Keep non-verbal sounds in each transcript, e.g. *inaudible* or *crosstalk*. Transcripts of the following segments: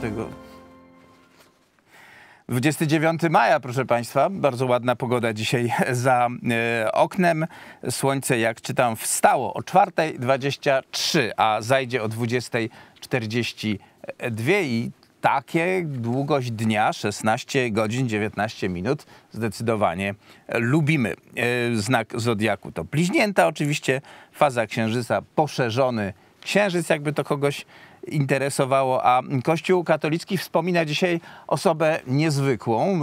tego. 29 maja, proszę Państwa, bardzo ładna pogoda dzisiaj *laughs* za y, oknem. Słońce, jak czytam, wstało o 4.23, a zajdzie o 20.42 i takie długość dnia, 16 godzin, 19 minut, zdecydowanie lubimy. E, znak Zodiaku to bliźnięta oczywiście, faza księżyca, poszerzony księżyc, jakby to kogoś interesowało. A Kościół katolicki wspomina dzisiaj osobę niezwykłą.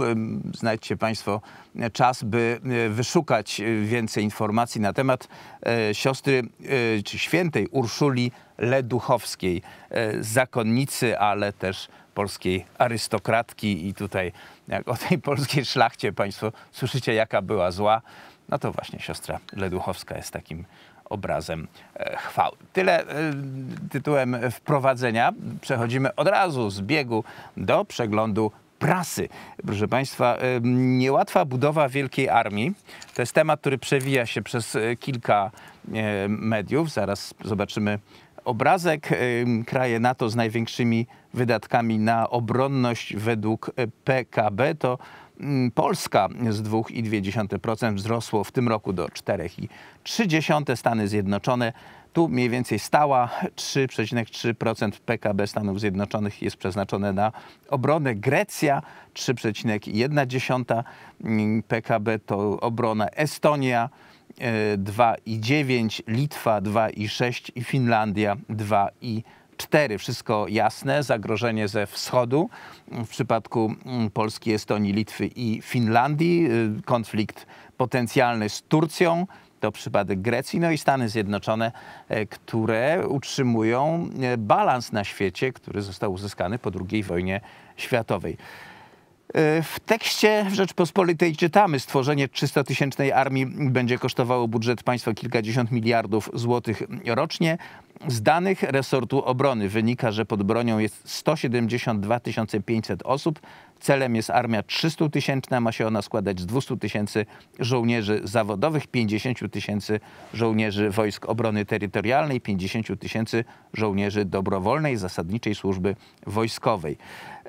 Znajdźcie Państwo czas, by y, wyszukać y, więcej informacji na temat e, siostry y, czy świętej Urszuli Leduchowskiej, e, zakonnicy, ale też polskiej arystokratki i tutaj jak o tej polskiej szlachcie Państwo słyszycie, jaka była zła, no to właśnie siostra Leduchowska jest takim obrazem e, chwały. Tyle e, tytułem wprowadzenia. Przechodzimy od razu z biegu do przeglądu prasy. Proszę Państwa, e, niełatwa budowa wielkiej armii. To jest temat, który przewija się przez kilka mediów. Zaraz zobaczymy obrazek. Kraje NATO z największymi wydatkami na obronność według PKB to Mm, Polska z 2,2% wzrosło w tym roku do 4,3%. Stany Zjednoczone tu mniej więcej stała 3,3% PKB Stanów Zjednoczonych jest przeznaczone na obronę. Grecja 3,1% PKB mm, to obrona. Estonia 2,9%, e, Litwa 2,6% i Finlandia 2,5%. Cztery. wszystko jasne, zagrożenie ze wschodu. W przypadku mm, Polski, Estonii, Litwy i Finlandii y, konflikt potencjalny z Turcją, to przypadek Grecji, no i Stany Zjednoczone, e, które utrzymują e, balans na świecie, który został uzyskany po II wojnie światowej. Y, w tekście Rzeczpospolitej czytamy, stworzenie 300-tysięcznej armii będzie kosztowało budżet państwa kilkadziesiąt miliardów złotych rocznie. Z danych resortu obrony wynika, że pod bronią jest 172 500 osób. Celem jest armia 300-tysięczna, ma się ona składać z 200 tysięcy żołnierzy zawodowych, 50 tysięcy żołnierzy Wojsk Obrony Terytorialnej, 50 tysięcy żołnierzy dobrowolnej, zasadniczej służby wojskowej.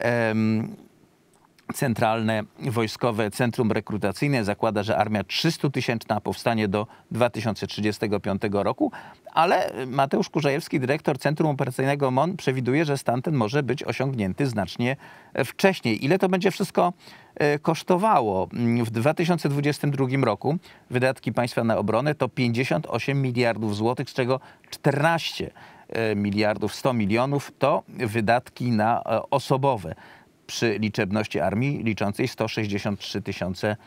Um, Centralne Wojskowe Centrum Rekrutacyjne zakłada, że armia 300-tysięczna powstanie do 2035 roku, ale Mateusz Kurzajewski, dyrektor Centrum Operacyjnego MON, przewiduje, że stan ten może być osiągnięty znacznie wcześniej. Ile to będzie wszystko e, kosztowało? W 2022 roku wydatki państwa na obronę to 58 miliardów złotych, z czego 14 e, miliardów 100 milionów to wydatki na e, osobowe przy liczebności armii liczącej 163 tysiące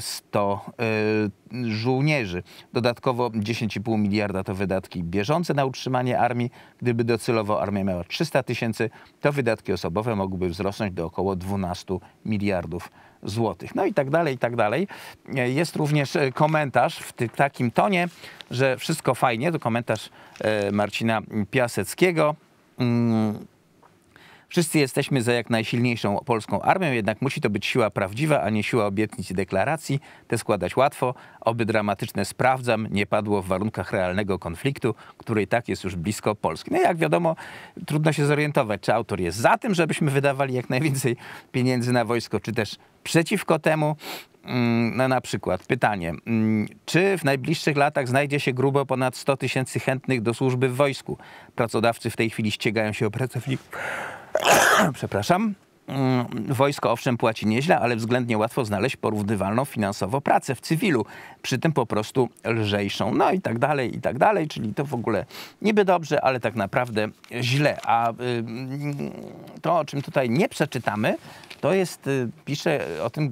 100 e, y, e, żołnierzy. Dodatkowo 10,5 miliarda to wydatki bieżące na utrzymanie armii. Gdyby docelowo armia miała 300 tysięcy, to wydatki osobowe mogłyby wzrosnąć do około 12 miliardów złotych. No i tak dalej, i tak dalej. E, jest również komentarz w takim tonie, że wszystko fajnie. To komentarz y, Marcina Piaseckiego. Y, Wszyscy jesteśmy za jak najsilniejszą polską armią, jednak musi to być siła prawdziwa, a nie siła obietnic i deklaracji. Te składać łatwo, oby dramatyczne sprawdzam nie padło w warunkach realnego konfliktu, który i tak jest już blisko Polski. No i jak wiadomo, trudno się zorientować, czy autor jest za tym, żebyśmy wydawali jak najwięcej pieniędzy na wojsko, czy też przeciwko temu. Mm, no na przykład pytanie, mm, czy w najbliższych latach znajdzie się grubo ponad 100 tysięcy chętnych do służby w wojsku? Pracodawcy w tej chwili ścigają się o pracowników *coughs* przepraszam, mm, Wojsko owszem płaci nieźle, ale względnie łatwo znaleźć porównywalną finansowo pracę w cywilu, przy tym po prostu lżejszą, no i tak dalej, i tak dalej, czyli to w ogóle niby dobrze, ale tak naprawdę źle. A y, to, o czym tutaj nie przeczytamy, to jest, y, pisze o tym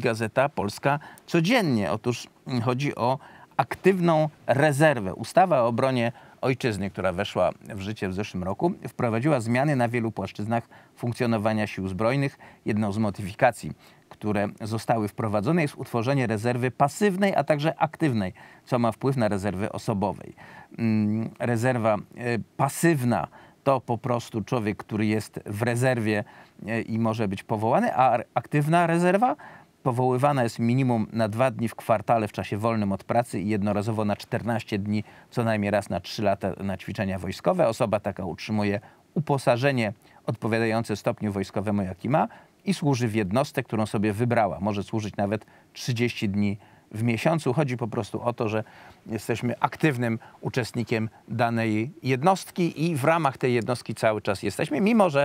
Gazeta Polska codziennie. Otóż chodzi o aktywną rezerwę. Ustawa o obronie Ojczyzny, która weszła w życie w zeszłym roku, wprowadziła zmiany na wielu płaszczyznach funkcjonowania sił zbrojnych. Jedną z modyfikacji, które zostały wprowadzone, jest utworzenie rezerwy pasywnej, a także aktywnej, co ma wpływ na rezerwy osobowej. Mm, rezerwa y, pasywna to po prostu człowiek, który jest w rezerwie y, i może być powołany, a aktywna rezerwa powoływana jest minimum na dwa dni w kwartale w czasie wolnym od pracy i jednorazowo na 14 dni, co najmniej raz na 3 lata na ćwiczenia wojskowe. Osoba taka utrzymuje uposażenie odpowiadające stopniu wojskowemu, jaki ma i służy w jednostce, którą sobie wybrała. Może służyć nawet 30 dni w miesiącu. Chodzi po prostu o to, że jesteśmy aktywnym uczestnikiem danej jednostki i w ramach tej jednostki cały czas jesteśmy, mimo że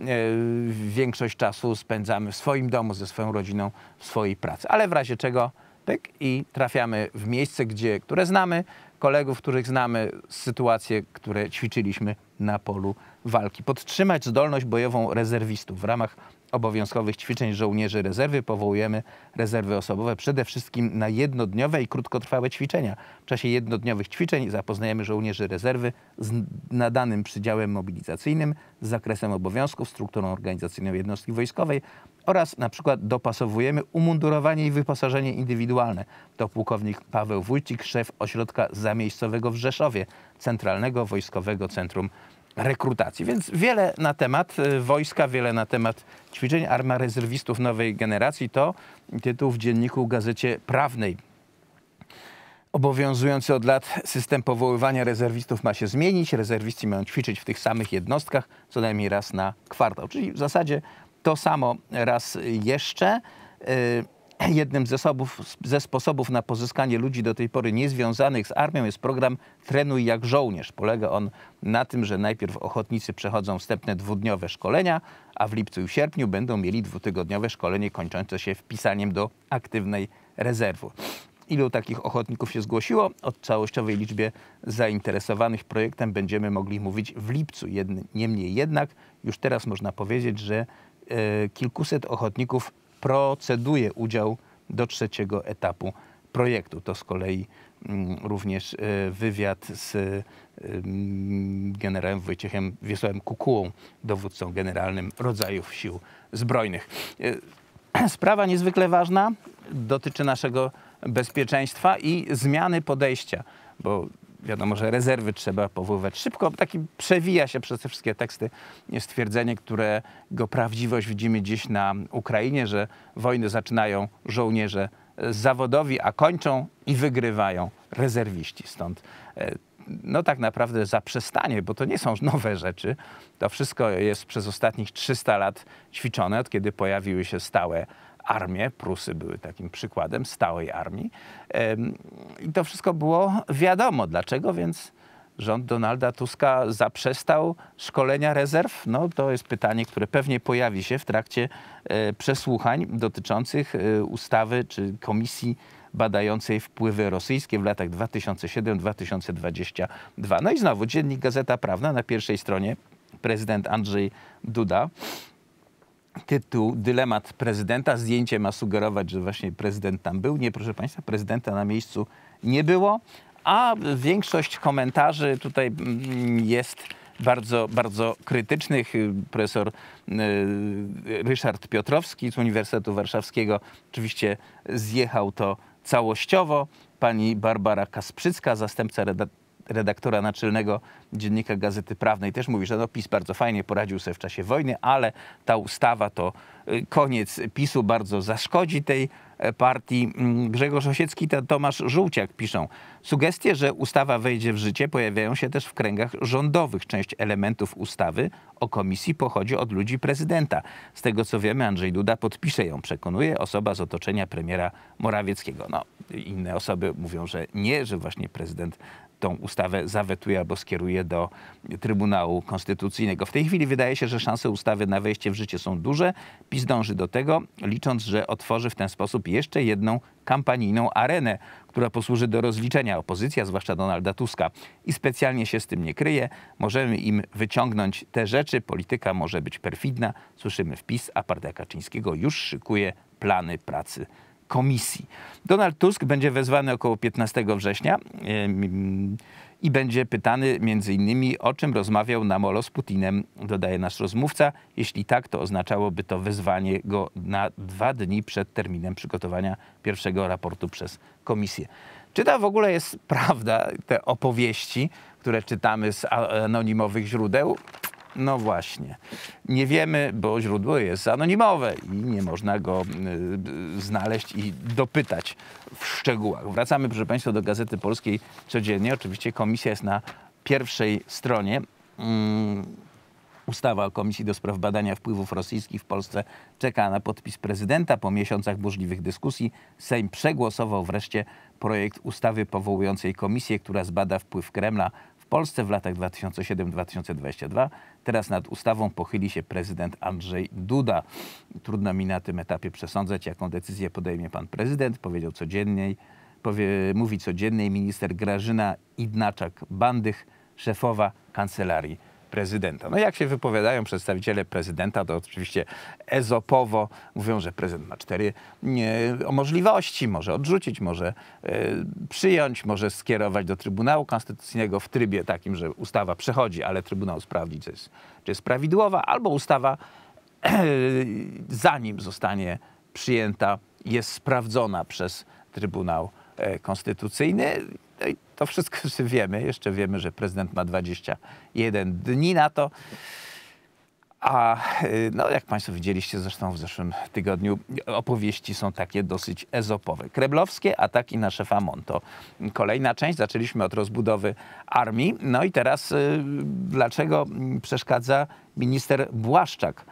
e, większość czasu spędzamy w swoim domu, ze swoją rodziną, w swojej pracy. Ale w razie czego tak i trafiamy w miejsce, gdzie, które znamy, kolegów, których znamy, sytuacje, które ćwiczyliśmy na polu walki. Podtrzymać zdolność bojową rezerwistów w ramach obowiązkowych ćwiczeń żołnierzy rezerwy powołujemy rezerwy osobowe przede wszystkim na jednodniowe i krótkotrwałe ćwiczenia. W czasie jednodniowych ćwiczeń zapoznajemy żołnierzy rezerwy z nadanym przydziałem mobilizacyjnym, z zakresem obowiązków, strukturą organizacyjną jednostki wojskowej oraz na przykład dopasowujemy umundurowanie i wyposażenie indywidualne. To pułkownik Paweł Wójcik, szef ośrodka zamiejscowego w Rzeszowie, Centralnego Wojskowego Centrum rekrutacji. Więc wiele na temat e, wojska, wiele na temat ćwiczeń Arma Rezerwistów Nowej Generacji to tytuł w dzienniku Gazecie Prawnej. Obowiązujący od lat system powoływania rezerwistów ma się zmienić. Rezerwiści mają ćwiczyć w tych samych jednostkach co najmniej raz na kwartał. Czyli w zasadzie to samo raz jeszcze. E, *clears throat* Jednym ze, ze sposobów na pozyskanie ludzi do tej pory niezwiązanych z armią jest program Trenuj jak żołnierz. Polega on na tym, że najpierw ochotnicy przechodzą wstępne dwudniowe szkolenia, a w lipcu i sierpniu będą mieli dwutygodniowe szkolenie kończące się wpisaniem do aktywnej rezerwy. Ilu takich ochotników się zgłosiło? O całościowej liczbie zainteresowanych projektem będziemy mogli mówić w lipcu. Niemniej jednak już teraz można powiedzieć, że e, kilkuset ochotników proceduje udział do trzeciego etapu projektu. To z kolei mm, również e, wywiad z e, mm, generałem Wojciechem Wiesławem Kukułą, dowódcą generalnym rodzajów sił zbrojnych. E, *clears throat* sprawa niezwykle ważna, dotyczy naszego bezpieczeństwa i zmiany podejścia, bo wiadomo, że rezerwy trzeba powoływać szybko. Taki przewija się przez te wszystkie teksty stwierdzenie, którego prawdziwość widzimy dziś na Ukrainie, że wojny zaczynają żołnierze e, zawodowi, a kończą i wygrywają rezerwiści. Stąd e, no tak naprawdę zaprzestanie, bo to nie są *laughs* nowe rzeczy. To wszystko jest przez ostatnich 300 lat ćwiczone, od kiedy pojawiły się stałe armię. Prusy były takim przykładem stałej armii. I to wszystko było wiadomo. Dlaczego więc rząd Donalda Tuska zaprzestał szkolenia rezerw? No to jest pytanie, które pewnie pojawi się w trakcie e, przesłuchań dotyczących e, ustawy czy komisji badającej wpływy rosyjskie w latach 2007-2022. No i znowu dziennik Gazeta Prawna na pierwszej stronie prezydent Andrzej Duda tytuł Dylemat prezydenta. Zdjęcie ma sugerować, że właśnie prezydent tam był. Nie, proszę Państwa, prezydenta na miejscu nie było. A większość komentarzy tutaj mm, jest bardzo, bardzo krytycznych. Profesor y, Ryszard Piotrowski z Uniwersytetu Warszawskiego oczywiście zjechał to całościowo. Pani Barbara Kasprzycka, zastępca redaktora redaktora naczelnego dziennika Gazety Prawnej, też mówi, że no PiS bardzo fajnie poradził sobie w czasie wojny, ale ta ustawa to y, koniec PiSu bardzo zaszkodzi tej e, partii. Mm, Grzegorz Osiecki Tomasz Żółciak piszą. Sugestie, że ustawa wejdzie w życie pojawiają się też w kręgach rządowych. Część elementów ustawy o komisji pochodzi od ludzi prezydenta. Z tego co wiemy, Andrzej Duda podpisze ją, przekonuje osoba z otoczenia premiera Morawieckiego. No, inne osoby mówią, że nie, że właśnie prezydent tą ustawę zawetuje albo skieruje do Trybunału Konstytucyjnego. W tej chwili wydaje się, że szanse ustawy na wejście w życie są duże. PiS dąży do tego, licząc, że otworzy w ten sposób jeszcze jedną kampanijną arenę, która posłuży do rozliczenia opozycja, zwłaszcza Donalda Tuska. I specjalnie się z tym nie kryje. Możemy im wyciągnąć te rzeczy. Polityka może być perfidna. Słyszymy wpis, a partia Kaczyńskiego już szykuje plany pracy komisji. Donald Tusk będzie wezwany około 15 września i będzie pytany między innymi o czym rozmawiał na molo z Putinem, dodaje nasz rozmówca. Jeśli tak, to oznaczałoby to wezwanie go na dwa dni przed terminem przygotowania pierwszego raportu przez komisję. Czy to w ogóle jest prawda, te opowieści, które czytamy z anonimowych źródeł? No właśnie. Nie wiemy, bo źródło jest anonimowe i nie można go y, znaleźć i dopytać w szczegółach. Wracamy, proszę Państwa, do Gazety Polskiej codziennie. Oczywiście komisja jest na pierwszej stronie. Mm, ustawa o Komisji do Spraw Badania Wpływów Rosyjskich w Polsce czeka na podpis prezydenta. Po miesiącach burzliwych dyskusji Sejm przegłosował wreszcie projekt ustawy powołującej komisję, która zbada wpływ Kremla w Polsce w latach 2007-2022. Teraz nad ustawą pochyli się prezydent Andrzej Duda. Trudno mi na tym etapie przesądzać, jaką decyzję podejmie pan prezydent, powiedział codziennie, powie, mówi codziennie minister Grażyna Idnaczak-Bandych, szefowa kancelarii prezydenta. No jak się wypowiadają przedstawiciele prezydenta, to oczywiście ezopowo mówią, że prezydent ma cztery nie, możliwości. Może odrzucić, może e, przyjąć, może skierować do Trybunału Konstytucyjnego w trybie takim, że ustawa przechodzi, ale Trybunał sprawdzi, czy jest, czy jest prawidłowa, albo ustawa e, zanim zostanie przyjęta, jest sprawdzona przez Trybunał e, Konstytucyjny. No to wszystko już wiemy. Jeszcze wiemy, że prezydent ma 21 dni na to. A y, no, jak Państwo widzieliście zresztą w zeszłym tygodniu, opowieści są takie dosyć ezopowe. Kreblowskie ataki na szefa Monto. Kolejna część, zaczęliśmy od rozbudowy armii. No i teraz y, dlaczego przeszkadza minister Błaszczak?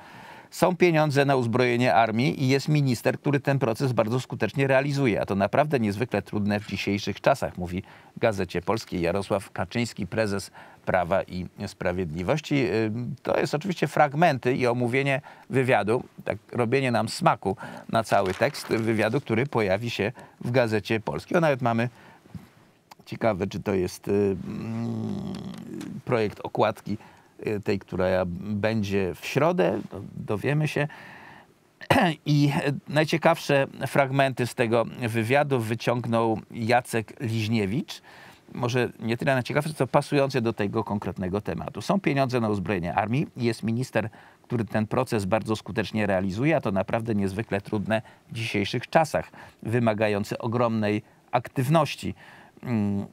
Są pieniądze na uzbrojenie armii i jest minister, który ten proces bardzo skutecznie realizuje, a to naprawdę niezwykle trudne w dzisiejszych czasach, mówi w Gazecie Polskiej Jarosław Kaczyński, prezes Prawa i Sprawiedliwości. To jest oczywiście fragmenty i omówienie wywiadu, tak robienie nam smaku na cały tekst wywiadu, który pojawi się w Gazecie Polskiej. O, nawet mamy ciekawe, czy to jest projekt okładki tej, która będzie w środę, no, dowiemy się. *clears throat* I najciekawsze fragmenty z tego wywiadu wyciągnął Jacek Liźniewicz. Może nie tyle najciekawsze, co pasujące do tego konkretnego tematu. Są pieniądze na uzbrojenie armii, jest minister, który ten proces bardzo skutecznie realizuje, a to naprawdę niezwykle trudne w dzisiejszych czasach, wymagające ogromnej aktywności mm,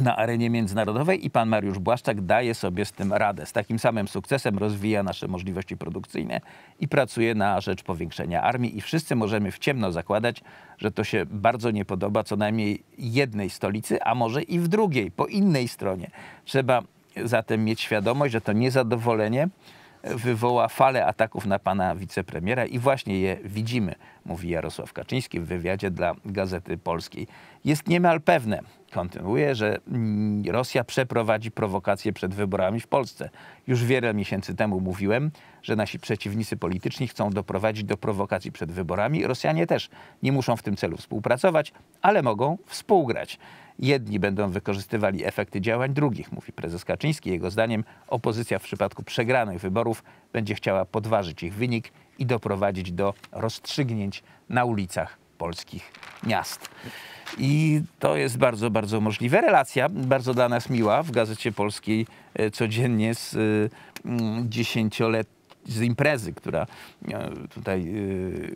na arenie międzynarodowej i pan Mariusz Błaszczak daje sobie z tym radę. Z takim samym sukcesem rozwija nasze możliwości produkcyjne i pracuje na rzecz powiększenia armii i wszyscy możemy w ciemno zakładać, że to się bardzo nie podoba co najmniej jednej stolicy, a może i w drugiej, po innej stronie. Trzeba zatem mieć świadomość, że to niezadowolenie wywoła falę ataków na pana wicepremiera i właśnie je widzimy, mówi Jarosław Kaczyński w wywiadzie dla Gazety Polskiej. Jest niemal pewne, kontynuuje, że mm, Rosja przeprowadzi prowokacje przed wyborami w Polsce. Już wiele miesięcy temu mówiłem, że nasi przeciwnicy polityczni chcą doprowadzić do prowokacji przed wyborami. Rosjanie też nie muszą w tym celu współpracować, ale mogą współgrać. Jedni będą wykorzystywali efekty działań drugich, mówi prezes Kaczyński. Jego zdaniem opozycja w przypadku przegranych wyborów będzie chciała podważyć ich wynik i doprowadzić do rozstrzygnięć na ulicach polskich miast. I to jest bardzo, bardzo możliwe. Relacja bardzo dla nas miła w Gazecie Polskiej e, codziennie z e, dziesięciolet z imprezy, która e, tutaj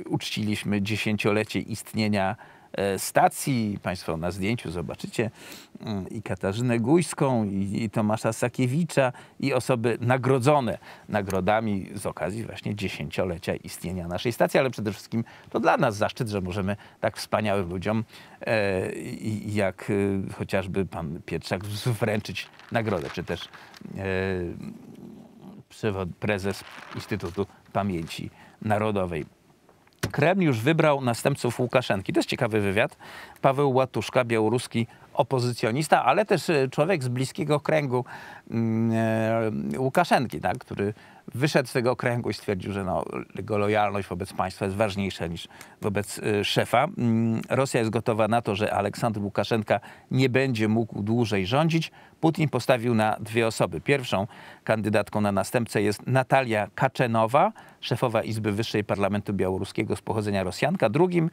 uczciliśmy dziesięciolecie istnienia E, stacji. Państwo na zdjęciu zobaczycie mm, i Katarzynę Gójską, i, Tomasza Sakiewicza, i osoby nagrodzone nagrodami z okazji właśnie dziesięciolecia istnienia naszej stacji, ale przede wszystkim to dla nas zaszczyt, że możemy tak wspaniałym ludziom e, jak e, chociażby pan Pietrzak wręczyć nagrodę, czy też prezes Instytutu Pamięci Narodowej. Kreml już wybrał następców Łukaszenki. To jest ciekawy wywiad. Paweł Łatuszka, białoruski opozycjonista, ale też e, człowiek z bliskiego kręgu yy, Łukaszenki, tak, który wyszedł z tego kręgu i stwierdził, że no, jego lojalność wobec państwa jest ważniejsza niż wobec e, szefa. Mm, Rosja jest gotowa na to, że Aleksander Łukaszenka nie będzie mógł dłużej rządzić. Putin postawił na dwie osoby. Pierwszą kandydatką na następcę jest Natalia Kaczenowa, szefowa Izby Wyższej Parlamentu Białoruskiego z pochodzenia Rosjanka. Drugim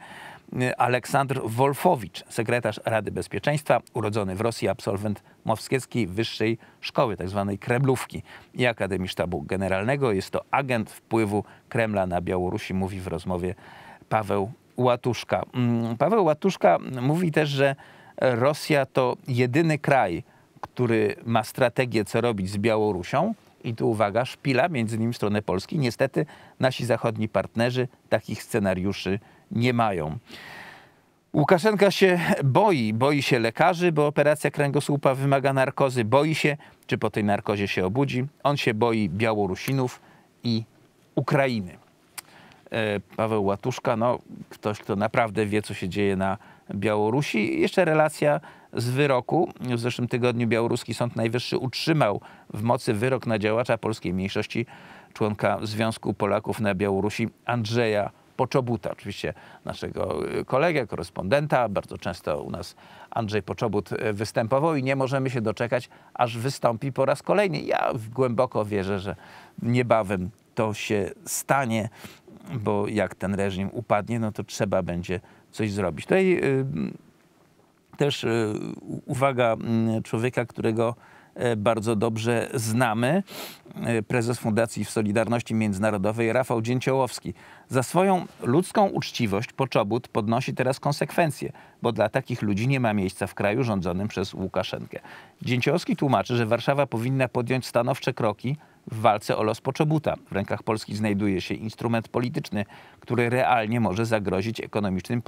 y, Aleksandr Wolfowicz, sekretarz Rady Bezpieczeństwa, urodzony w Rosji, absolwent Mowskieckiej Wyższej Szkoły, tzw. Tak Kreblówki i Akademii Sztabu Generalnego. Jest to agent wpływu Kremla na Białorusi, mówi w rozmowie Paweł Łatuszka. Mm, Paweł Łatuszka mówi też, że Rosja to jedyny kraj, który ma strategię, co robić z Białorusią. I tu uwaga, szpila między nimi w stronę Polski. Niestety nasi zachodni partnerzy takich scenariuszy nie mają. Łukaszenka się boi, boi się lekarzy, bo operacja kręgosłupa wymaga narkozy, boi się, czy po tej narkozie się obudzi. On się boi Białorusinów i Ukrainy. E, Paweł Łatuszka, no ktoś, kto naprawdę wie, co się dzieje na Białorusi. Jeszcze relacja z wyroku. W zeszłym tygodniu białoruski Sąd Najwyższy utrzymał w mocy wyrok na działacza polskiej mniejszości, członka Związku Polaków na Białorusi Andrzeja Poczobuta, oczywiście naszego y, kolegę, korespondenta. Bardzo często u nas Andrzej Poczobut y, występował i nie możemy się doczekać, aż wystąpi po raz kolejny. Ja głęboko wierzę, że niebawem to się stanie, bo jak ten reżim upadnie, no to trzeba będzie coś zrobić. Tutaj y, też y, uwaga mm, człowieka, którego e, bardzo dobrze znamy, e, prezes Fundacji w Solidarności Międzynarodowej Rafał Dzięciołowski. Za swoją ludzką uczciwość poczobut podnosi teraz konsekwencje, bo dla takich ludzi nie ma miejsca w kraju rządzonym przez Łukaszenkę. Dzięciołowski tłumaczy, że Warszawa powinna podjąć stanowcze kroki w walce o los Poczobuta. W rękach Polski znajduje się instrument polityczny, który realnie może zagrozić ekonomicznym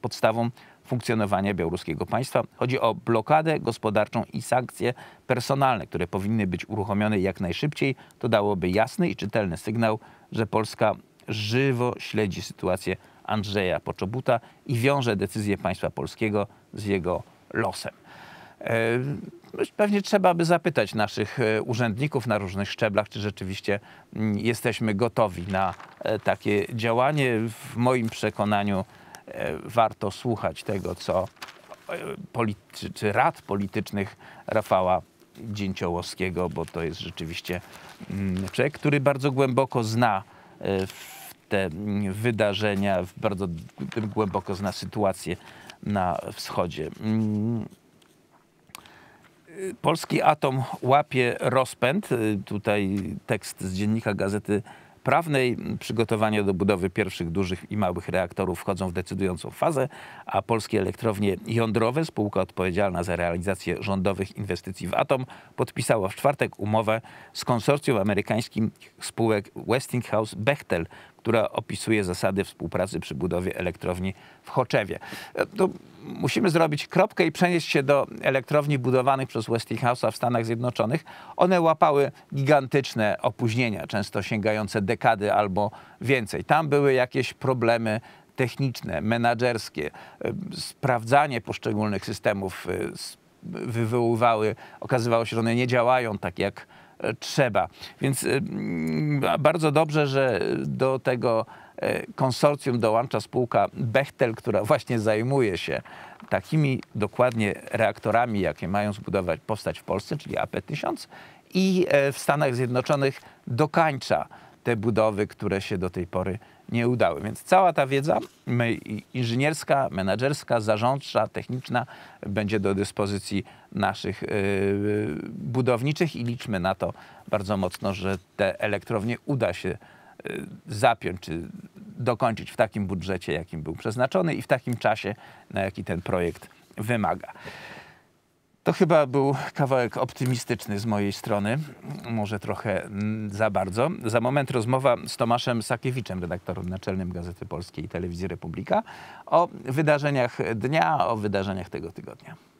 podstawom funkcjonowania białoruskiego państwa. Chodzi o blokadę gospodarczą i sankcje personalne, które powinny być uruchomione jak najszybciej. To dałoby jasny i czytelny sygnał, że Polska żywo śledzi sytuację Andrzeja Poczobuta i wiąże decyzję państwa polskiego z jego losem. E, no, pewnie trzeba by zapytać naszych e, urzędników na różnych szczeblach, czy rzeczywiście mm, jesteśmy gotowi na e, takie działanie. W moim przekonaniu E, warto słuchać tego, co e, czy rad politycznych Rafała Dzięciołowskiego, bo to jest rzeczywiście mm, człowiek, który bardzo głęboko zna e, te mm, wydarzenia, bardzo głęboko zna sytuację na wschodzie. Mm, polski atom łapie rozpęd. Tutaj tekst z dziennika Gazety prawnej przygotowania do budowy pierwszych dużych i małych reaktorów wchodzą w decydującą fazę, a polskie elektrownie jądrowe, spółka odpowiedzialna za realizację rządowych inwestycji w atom, podpisała w czwartek umowę z konsorcjum amerykańskich spółek Westinghouse Bechtel, która opisuje zasady współpracy przy budowie elektrowni w Choczewie. E, to musimy zrobić kropkę i przenieść się do elektrowni budowanych przez Westinghouse'a w Stanach Zjednoczonych. One łapały gigantyczne opóźnienia, często sięgające dekady albo więcej. Tam były jakieś problemy techniczne, menadżerskie, e, sprawdzanie poszczególnych systemów e, wywoływały, okazywało się, że one nie działają tak jak E, trzeba. Więc e, bardzo dobrze, że do tego e, konsorcjum dołącza spółka Bechtel, która właśnie zajmuje się takimi dokładnie reaktorami, jakie mają zbudować, powstać w Polsce, czyli AP1000 i w Stanach Zjednoczonych dokańcza te budowy, które się do tej pory nie udały. Więc cała ta wiedza inżynierska, menedżerska, zarządcza, techniczna będzie do dyspozycji naszych y, budowniczych i liczmy na to bardzo mocno, że te elektrownie uda się y, zapiąć czy dokończyć w takim budżecie, jakim był przeznaczony i w takim czasie, na jaki ten projekt wymaga. To chyba był kawałek optymistyczny z mojej strony, może trochę mm, za bardzo. Za moment rozmowa z Tomaszem Sakiewiczem, redaktorem naczelnym Gazety Polskiej i Telewizji Republika, o wydarzeniach dnia, o wydarzeniach tego tygodnia.